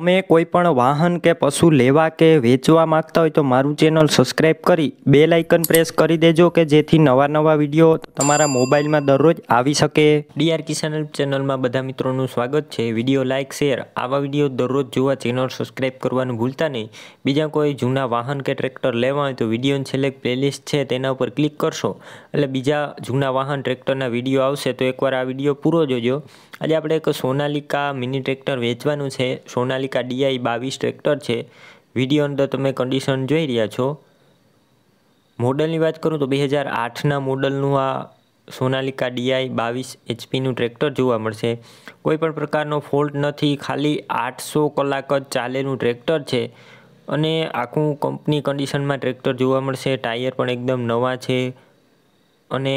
તમે કોઈ પણ વાહન કે પશુ લેવા કે વેચવા માંગતા હોય તો મારું ચેનલ સબસ્ક્રાઈબ કરી બે લાઇકન પ્રેસ કરી દેજો કે જેથી નવા નવા વિડીયો તમારા મોબાઈલમાં દરરોજ આવી શકે ડીઆર કિસાન ચેનલમાં બધા મિત્રોનું સ્વાગત છે વિડીયો લાઇક શેર આવા વિડીયો દરરોજ જોવા ચેનલ સબસ્ક્રાઈબ કરવાનું ભૂલતા નહીં બીજા કોઈ જૂના વાહન કે ટ્રેક્ટર લેવા હોય તો વિડીયોની છેલ્લે પ્લેલિસ્ટ છે તેના ઉપર ક્લિક કરશો એટલે બીજા જૂના વાહન ટ્રેક્ટરના વિડીયો આવશે તો એકવાર આ વિડીયો પૂરો જોજો આજે આપણે એક સોનાલિકા મિની ટ્રેક્ટર વેચવાનું છે સોનાલિકા માલિકા ડીઆઈ બાવીસ ટ્રેક્ટર છે વિડીયો અંદર તમે કન્ડિશન જોઈ રહ્યા છો મોડલની વાત કરું તો બે હજાર આઠના મોડલનું આ સોનાલિકા ડીઆઈ બાવીસ એચપીનું ટ્રેક્ટર જોવા મળશે કોઈપણ પ્રકારનો ફોલ્ટ નથી ખાલી આઠસો કલાક જ ચાલેલું ટ્રેક્ટર છે અને આખું કંપની કન્ડિશનમાં ટ્રેક્ટર જોવા મળશે ટાયર પણ એકદમ નવા છે અને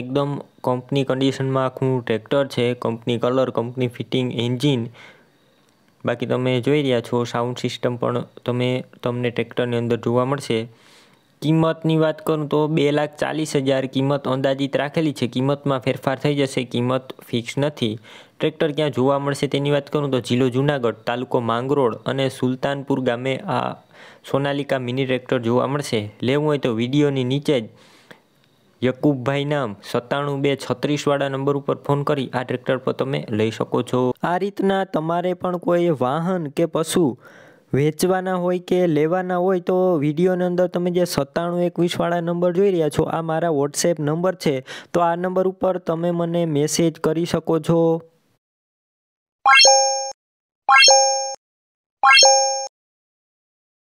એકદમ કંપની કન્ડિશનમાં આખું ટ્રેક્ટર છે company colour company fitting engine બાકી તમે જોઈ રહ્યા છો સાઉન્ડ સિસ્ટમ પણ તમે તમને ટ્રેક્ટરની અંદર જોવા મળશે કિંમતની વાત કરું તો બે લાખ ચાલીસ હજાર કિંમત અંદાજિત રાખેલી છે કિંમતમાં ફેરફાર થઈ જશે કિંમત ફિક્સ નથી ટ્રેક્ટર ક્યાં જોવા મળશે તેની વાત કરું તો જિલ્લો જૂનાગઢ તાલુકો માંગરોળ અને સુલતાનપુર ગામે આ સોનાલિકા મિની ટ્રેક્ટર જોવા મળશે લેવું હોય તો વિડીયોની નીચે જ નામ સત્તાણું બે છત્રીસવાળા નંબર ઉપર ફોન કરી આ ટ્રેક્ટર પર તમે લઈ શકો છો આ રીતના તમારે પણ કોઈ વાહન કે પશુ વેચવાના હોય કે લેવાના હોય તો વિડીયોની અંદર તમે જે સત્તાણું એકવીસવાળા નંબર જોઈ રહ્યા છો આ મારા વોટ્સએપ નંબર છે તો આ નંબર ઉપર તમે મને મેસેજ કરી શકો છો